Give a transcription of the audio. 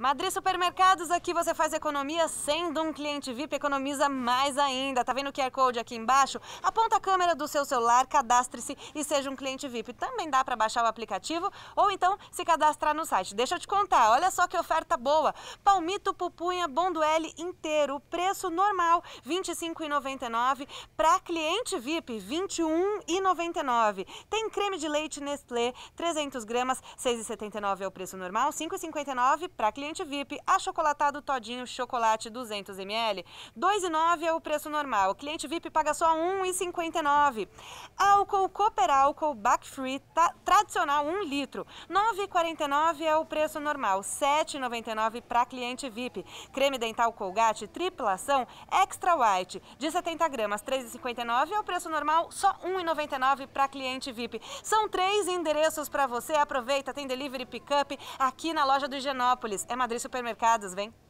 Madrid Supermercados, aqui você faz economia sendo um cliente VIP, economiza mais ainda. Tá vendo o QR Code aqui embaixo? Aponta a câmera do seu celular, cadastre-se e seja um cliente VIP. Também dá para baixar o aplicativo ou então se cadastrar no site. Deixa eu te contar, olha só que oferta boa. Palmito, pupunha, bonduele inteiro, preço normal R$ 25,99, para cliente VIP R$ 21,99. Tem creme de leite Nestlé, 300 gramas, 6,79 é o preço normal, 5,59 para cliente cliente VIP, achocolatado todinho chocolate 200ml, 2,9 é o preço normal. O cliente VIP paga só 1,59. Álcool álcool Back Free tá tradicional 1 litro. R$ 9,49 é o preço normal, R$ 7,99 para cliente VIP. Creme dental Colgate triplação extra white de 70 gramas, R$ 3,59 é o preço normal, só R$ 1,99 para cliente VIP. São três endereços para você, aproveita, tem delivery pickup aqui na loja do Higienópolis. É Madrid Supermercados, vem!